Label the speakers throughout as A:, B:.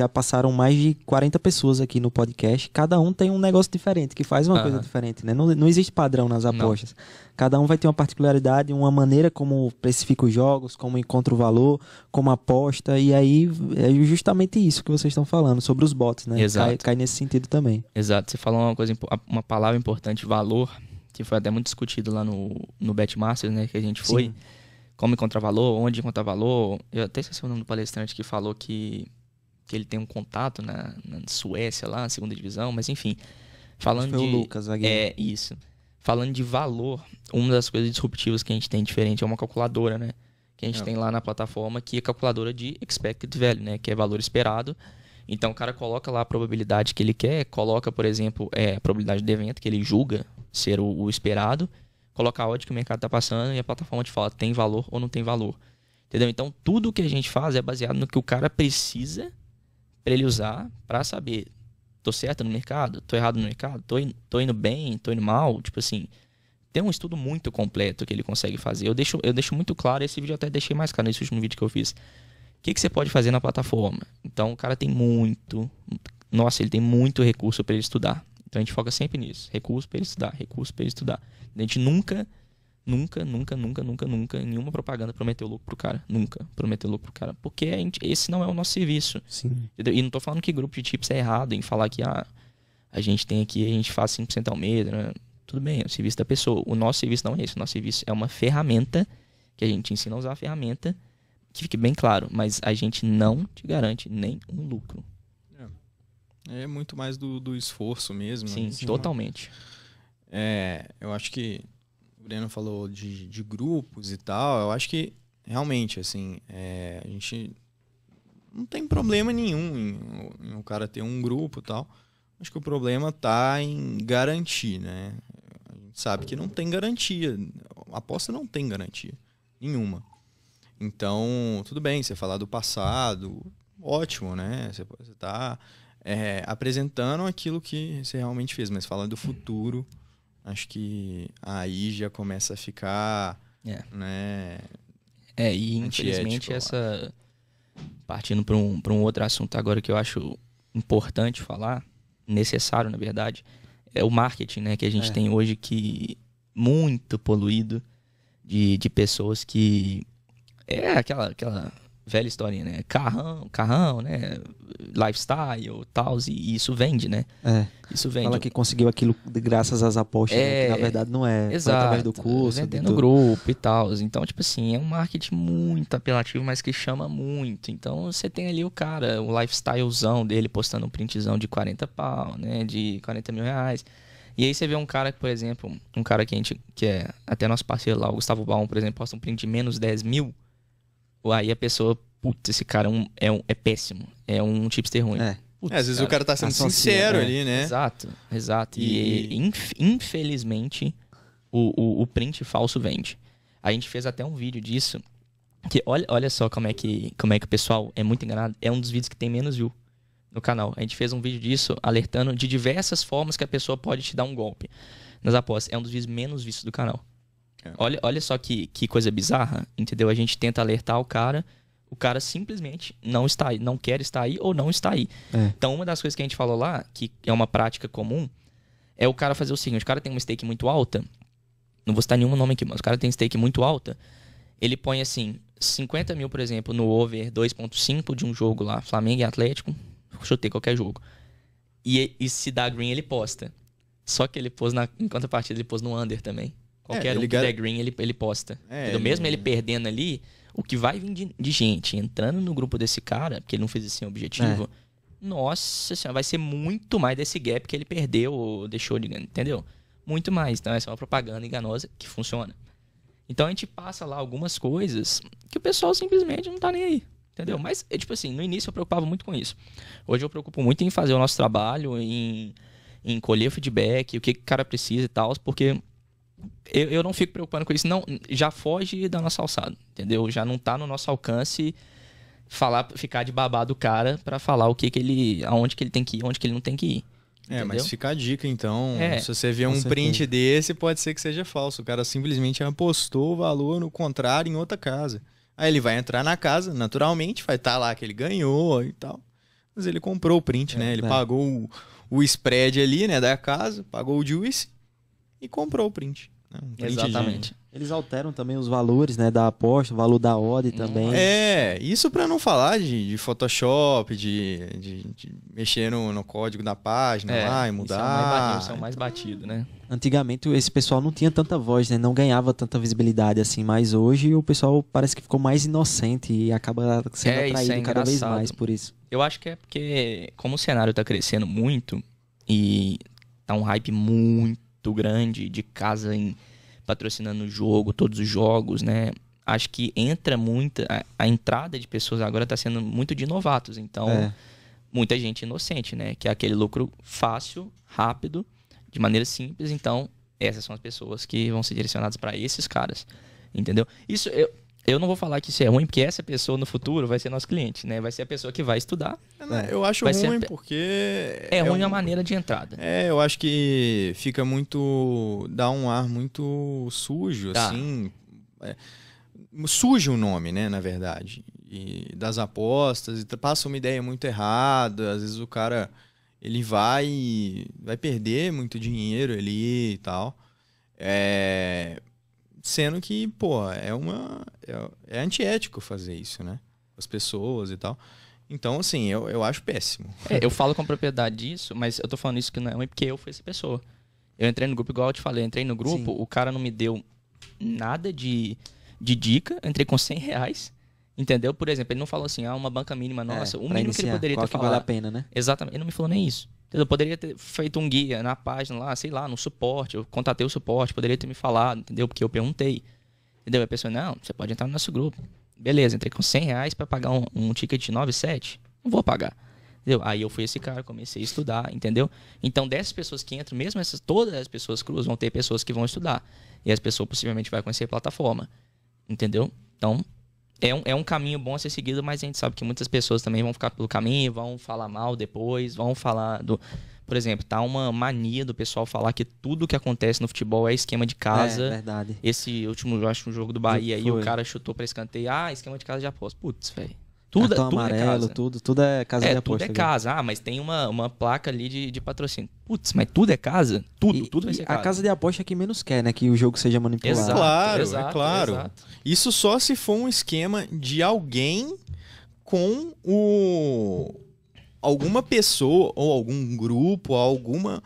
A: Já passaram mais de 40 pessoas aqui no podcast. Cada um tem um negócio diferente, que faz uma coisa diferente, né? Não, não existe padrão nas apostas. Não. Cada um vai ter uma particularidade, uma maneira como precifica os jogos, como encontra o valor, como aposta. E aí é justamente isso que vocês estão falando, sobre os bots, né? Exato. Cai, cai nesse sentido também.
B: Exato. Você falou uma coisa, uma palavra importante, valor, que foi até muito discutido lá no, no Betmasters, né? Que a gente foi. Sim como encontrar valor, onde encontrar valor. Eu até esqueci o nome do palestrante que falou que que ele tem um contato na, na Suécia, lá, na segunda divisão, mas enfim. Falando foi de. O Lucas, É, isso. Falando de valor, uma das coisas disruptivas que a gente tem diferente é uma calculadora, né? Que a gente é. tem lá na plataforma, que é calculadora de expected value, né? Que é valor esperado. Então o cara coloca lá a probabilidade que ele quer, coloca, por exemplo, é, a probabilidade do evento que ele julga ser o, o esperado, coloca a odd que o mercado está passando e a plataforma te fala tem valor ou não tem valor. Entendeu? Então tudo que a gente faz é baseado no que o cara precisa para ele usar para saber tô certo no mercado, tô errado no mercado, tô, tô indo bem, tô indo mal, tipo assim, tem um estudo muito completo que ele consegue fazer. Eu deixo, eu deixo muito claro, esse vídeo eu até deixei mais claro nesse último vídeo que eu fiz. O que, que você pode fazer na plataforma? Então o cara tem muito, nossa, ele tem muito recurso para ele estudar. Então a gente foca sempre nisso, recurso para ele estudar, recurso para ele estudar. A gente nunca Nunca, nunca, nunca, nunca, nunca, nenhuma propaganda prometeu lucro pro cara. Nunca prometeu lucro pro cara. Porque gente, esse não é o nosso serviço. Sim. Entendeu? E não tô falando que grupo de tips é errado em falar que ah, a gente tem aqui, a gente faz 5% ao mês. Né? Tudo bem, é o serviço da pessoa. O nosso serviço não é esse. O nosso serviço é uma ferramenta que a gente ensina a usar a ferramenta, que fique bem claro, mas a gente não te garante nem um
C: lucro. É, é muito mais do, do esforço mesmo. Né? Sim, então, totalmente. É, eu acho que Breno falou de, de grupos e tal, eu acho que realmente, assim, é, a gente não tem problema nenhum em, em o cara ter um grupo e tal. Acho que o problema está em garantir, né? A gente sabe que não tem garantia. aposta não tem garantia nenhuma. Então, tudo bem, você falar do passado, ótimo, né? Você está é, apresentando aquilo que você realmente fez, mas falar do futuro acho que aí já começa a ficar, é. né?
B: É, e infelizmente tipo, essa partindo para um para um outro assunto agora que eu acho importante falar, necessário, na verdade, é o marketing, né, que a gente é. tem hoje que muito poluído de, de pessoas que é aquela aquela velha historinha, né? Carrão, carrão, né? Lifestyle, tal, e isso vende, né? É. Isso vende. Fala que
A: conseguiu aquilo graças às apostas, é, né? que na é. verdade não é. Exato. através do curso. Vendendo grupo e
B: tal. Então, tipo assim, é um marketing muito apelativo, mas que chama muito. Então, você tem ali o cara, o lifestylezão dele postando um printzão de 40 pau, né? De 40 mil reais. E aí você vê um cara que, por exemplo, um cara que a gente, que é até nosso parceiro lá, o Gustavo Baum, por exemplo, posta um print de menos 10 mil aí a pessoa, putz, esse cara é, um, é, um, é péssimo, é um tipster ruim. É. Putz, é, às vezes cara, o cara tá sendo sincero né? ali, né? Exato, exato. E, e inf, infelizmente o, o, o, print falso vende. A gente fez até um vídeo disso. Que olha, olha só como é que como é que o pessoal é muito enganado. É um dos vídeos que tem menos view no canal. A gente fez um vídeo disso alertando de diversas formas que a pessoa pode te dar um golpe nas apostas. É um dos vídeos menos vistos do canal. É. Olha, olha só que, que coisa bizarra, entendeu? A gente tenta alertar o cara, o cara simplesmente não está aí, não quer estar aí ou não está aí. É. Então, uma das coisas que a gente falou lá, que é uma prática comum, é o cara fazer o seguinte: o cara tem uma stake muito alta, não vou citar nenhum nome aqui, mas o cara tem stake muito alta, ele põe assim, 50 mil, por exemplo, no over 2.5 de um jogo lá, Flamengo e Atlético, chutei qualquer jogo. E, e se dá green, ele posta. Só que ele pôs na. Enquanto a partida, ele pôs no under também. Qualquer é, um que der green, ele, ele posta. É, mesmo ele... ele perdendo ali, o que vai vir de, de, gente entrando no grupo desse cara, porque ele não fez esse assim, objetivo, é. nossa senhora, vai ser muito mais desse gap que ele perdeu ou deixou de ganhar, entendeu? Muito mais. Então, essa é uma propaganda enganosa que funciona. Então, a gente passa lá algumas coisas que o pessoal simplesmente não tá nem aí. Entendeu? É. Mas, é tipo assim, no início eu preocupava muito com isso. Hoje eu preocupo muito em fazer o nosso trabalho, em, em colher feedback, o que, que o cara precisa e tal, porque eu, eu não fico preocupando com isso. Não, já foge da nossa alçada, entendeu? Já não está no nosso alcance falar, ficar de babá do cara para falar o que, que ele, aonde que ele tem que ir, onde que ele não tem que ir. É, entendeu? mas fica a dica então. É, se você vê um certeza. print
C: desse, pode ser que seja falso. O cara simplesmente apostou o valor no contrário em outra casa. Aí ele vai entrar na casa, naturalmente, vai estar tá lá que ele ganhou e tal. Mas ele comprou o print, é, né? Ele é. pagou o, o spread ali, né, da casa, pagou o juice e comprou o print. Né? Um Exatamente.
A: De... Eles alteram também os valores né, da aposta, o valor da ordem também.
C: É, isso para não falar de, de Photoshop, de, de, de mexer no, no, código da página é, lá e é mudar. Isso
A: é o
B: mais batido, né?
A: Antigamente esse pessoal não tinha tanta voz, né? Não ganhava tanta visibilidade assim, mas hoje o pessoal parece que ficou mais inocente e acaba sendo é, é atraído é cada vez mais por isso.
B: Eu acho que é porque, como o cenário tá crescendo muito e tá um hype muito muito grande de casa em patrocinando o jogo, todos os jogos, né? Acho que entra muita. A, entrada de pessoas agora está sendo muito de novatos. Então, é. muita gente inocente, né? Que é aquele lucro fácil, rápido, de maneira simples. Então, essas são as pessoas que vão ser direcionadas para esses caras. Entendeu? Isso eu, eu não vou falar que isso é ruim, porque essa pessoa no futuro vai ser nosso cliente, né? Vai ser a pessoa que vai estudar. É, né? é. eu acho ruim a... porque. É, é ruim um... a maneira de entrada. É, eu acho que fica
C: muito. dá um ar muito sujo, tá. assim. É, suja o nome, né, na verdade. E das apostas, e passa uma ideia muito errada. Às vezes o cara ele vai vai perder muito dinheiro ali e tal. É, Sendo que, pô, é uma. É, é antiético fazer isso, né? As pessoas e tal. Então, assim, eu, eu acho péssimo.
B: É, eu falo com propriedade disso, mas eu tô falando isso que não é porque eu fui essa pessoa. Eu entrei no grupo, igual eu te falei, eu entrei no grupo, Sim. o cara não me deu nada de, de dica, eu entrei com 100 reais. Entendeu? Por exemplo, ele não falou assim, ah, uma banca mínima, é, nossa, é, o mínimo iniciar, que ele poderia ter falado. vale a pena, né? Exatamente, ele não me falou nem isso. Eu poderia ter feito um guia na página lá, sei lá, no suporte, eu contatei o suporte, poderia ter me falado, entendeu? Porque eu perguntei. Entendeu? A pessoa, não, você pode entrar no nosso grupo. Beleza, entrei com 100 reais para pagar um, um ticket de 9,7? Não vou pagar. Entendeu? Aí eu fui esse cara, comecei a estudar, entendeu? Então, dessas pessoas que entram, mesmo essas, todas as pessoas cruz vão ter pessoas que vão estudar. E as pessoas possivelmente vai conhecer a plataforma. Entendeu? Então, é um, é um caminho bom a ser seguido, mas a gente sabe que muitas pessoas também vão ficar pelo caminho, vão falar mal depois, vão falar do. Por exemplo, tá uma mania do pessoal falar que tudo que acontece no futebol é esquema de casa. É, verdade. Esse último, eu acho, um jogo do Bahia aí, o cara chutou pra escanteio. Ah, esquema de casa de aposta. Putz, velho.
A: Tudo, é- tudo é amarelo, é casa. tudo, tudo é casa é, de aposta. Tudo é casa.
B: Ah, mas tem uma, uma placa ali de, de patrocínio.
A: Putz, mas tudo é casa? Tudo, e, tudo vai ser casa. A casa de aposta é que menos quer, né? Que o jogo seja manipulado. Exato, claro, é exato, é claro. Exato. Isso só se
C: for um esquema de alguém com o alguma pessoa ou algum grupo, alguma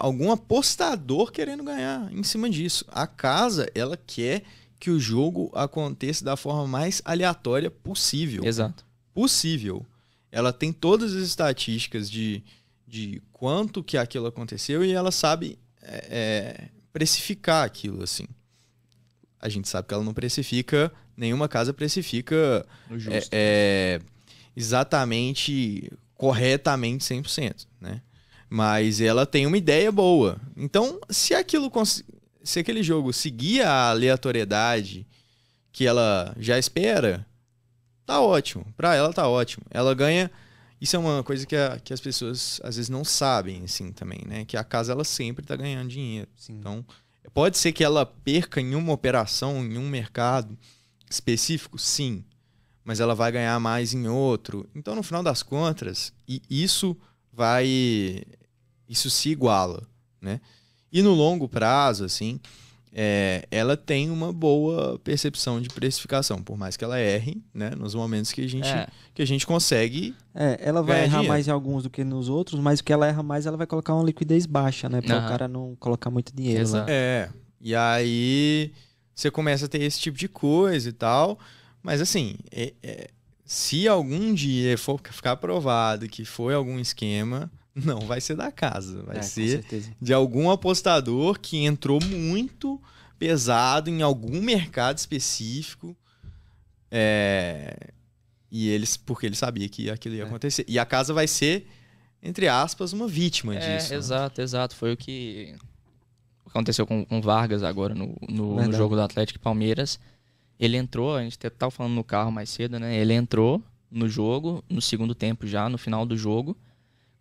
C: algum apostador querendo ganhar em cima disso. A casa, ela quer que o jogo aconteça da forma mais aleatória possível. Exato. Possível. Ela tem todas as estatísticas de, de quanto que aquilo aconteceu e ela sabe é, é precificar aquilo, assim. A gente sabe que ela não precifica, nenhuma casa precifica é, é, exatamente, corretamente 100%, né? Mas ela tem uma ideia boa. Então, se aquilo se aquele jogo seguir a aleatoriedade que ela já espera, tá ótimo. Pra ela tá ótimo. Ela ganha. Isso é uma coisa que, a, que as pessoas às vezes não sabem, assim, também, né? Que a casa ela sempre tá ganhando dinheiro. Sim. Então, pode ser que ela perca em uma operação, em um mercado específico, sim. Mas ela vai ganhar mais em outro. Então, no final das contas, e isso vai. Isso se iguala, né? E no longo prazo, assim, é, ela tem uma boa percepção de precificação, por mais que ela erre, né? Nos momentos que a gente, é. que a gente consegue. É, ela vai errar dinheiro. mais
A: em alguns do que nos outros, mas o que ela erra mais, ela vai colocar uma liquidez baixa, né? Para o cara não colocar muito dinheiro. Né. Exato. Né?
C: É. E aí você começa a ter esse tipo de coisa e tal. Mas assim, é, é se algum dia for ficar provado que foi algum esquema, não vai ser da casa, vai é, ser de algum apostador que entrou muito pesado em algum mercado específico. É... E eles, porque ele sabia que aquilo ia é. acontecer. E a casa vai
B: ser, entre aspas, uma vítima é, disso. Né? Exato, exato. Foi o que aconteceu com, com Vargas agora no, no, no jogo do Atlético e Palmeiras. Ele entrou, a gente estava falando no carro mais cedo, né? Ele entrou no jogo, no segundo tempo já, no final do jogo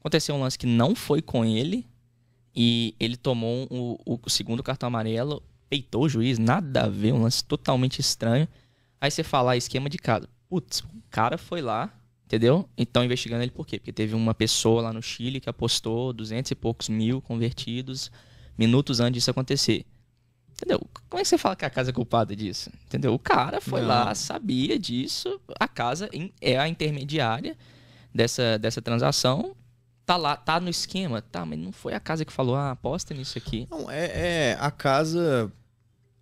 B: Aconteceu um lance que não foi com ele e ele tomou o, o, segundo cartão amarelo, peitou o juiz, nada a ver, um lance totalmente estranho. Aí você fala, ah, esquema de casa. Putz, o cara foi lá, entendeu? Então investigando ele por quê? Porque teve uma pessoa lá no Chile que apostou 200 e poucos mil convertidos minutos antes disso acontecer. Entendeu? Como é que você fala que a casa é culpada disso? Entendeu? O cara foi Não. lá, sabia disso, a casa é a intermediária dessa, dessa transação tá lá, tá no esquema. Tá, mas não foi a casa que falou, ah, aposta nisso aqui. Não,
C: é, é a casa,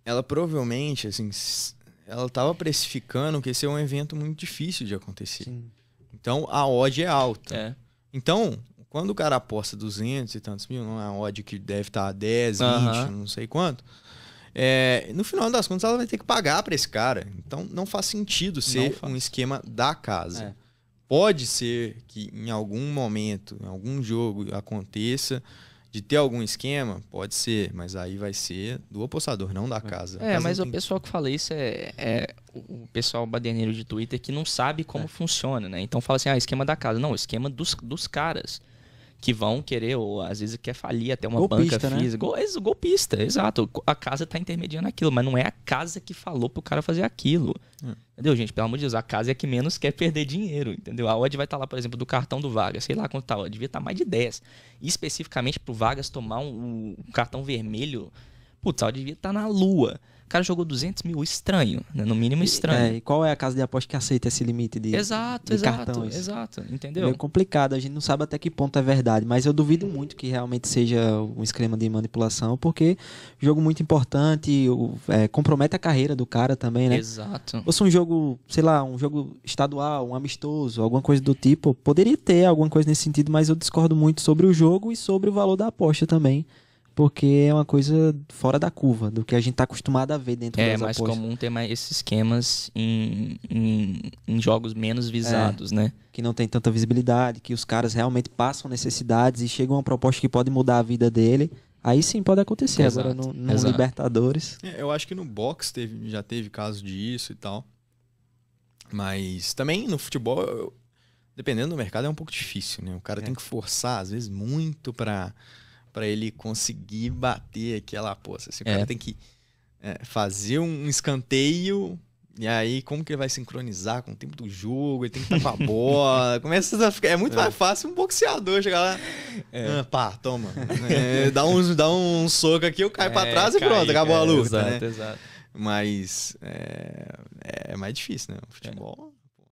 C: ela provavelmente, assim, ela tava precificando que esse é um evento muito difícil de acontecer. Sim. Então, a odd é alta. É. Então, quando o cara aposta 200 e tantos mil, não é uma odd que deve estar tá a 10, uh -huh. 20, não sei quanto. É, no final das contas, ela vai ter que pagar para esse cara. Então, não faz sentido ser faz. um esquema da casa. É pode ser que em algum momento, em algum jogo, aconteça de ter algum esquema? Pode ser, mas aí vai ser do apostador, não da é. casa. É, casa mas tem... o
B: pessoal que fala isso é, é o pessoal baderneiro de Twitter que não sabe como é. funciona, né? Então fala assim, ah, esquema da casa. Não, esquema dos, dos caras que vão querer, ou às vezes quer falir até uma golpista, banca né? física. Né? golpista, exato. A casa está intermediando aquilo, mas não é a casa que falou pro cara fazer aquilo. Hum. Entendeu, gente? Pelo amor de Deus, a casa é que menos quer perder dinheiro, entendeu? A odd vai estar tá lá, por exemplo, do cartão do Vargas, sei lá quanto tá, ó, devia estar tá mais de 10. E especificamente pro Vargas tomar um, um cartão vermelho, putz, a odd devia estar tá na lua cara jogou 200 mil, estranho, né? no mínimo estranho. E, é,
A: e qual é a casa de aposta que aceita esse limite de, exato, de exato, cartões? Exato, entendeu? É complicado, a gente não sabe até que ponto é verdade, mas eu duvido muito que realmente seja um esquema de manipulação, porque jogo muito importante, é, compromete a carreira do cara também, né?
B: Exato. Ou se um
A: jogo, sei lá, um jogo estadual, um amistoso, alguma coisa do tipo, poderia ter alguma coisa nesse sentido, mas eu discordo muito sobre o jogo e sobre o valor da aposta também porque é uma coisa fora da curva do que a gente está acostumado a ver dentro é, das apostas. É mais
B: comum ter mais esses esquemas
A: em, em, em jogos menos é, visados, é, né? Que não tem tanta visibilidade, que os caras realmente passam necessidades e chegam a uma proposta que pode mudar a vida dele. Aí sim pode acontecer. Exato, Agora no, no Libertadores.
C: É, eu acho que no box teve, já teve caso disso e tal. Mas também no futebol, dependendo do mercado, é um pouco difícil, né? O cara é. tem que forçar, às vezes, muito para para ele conseguir bater aquela aposta. Assim, o é. cara tem que é, fazer um escanteio e aí, como que ele vai sincronizar com o tempo do jogo? Ele tem que estar tá com a bola. Começa a ficar. É muito é. mais fácil um boxeador chegar lá. É. Ah, pá, toma. É, dá, um, dá um soco aqui, eu caio é, pra trás e pronto, acabou a é, luta. Exato, né? exato. Mas é, é mais difícil, né? O futebol.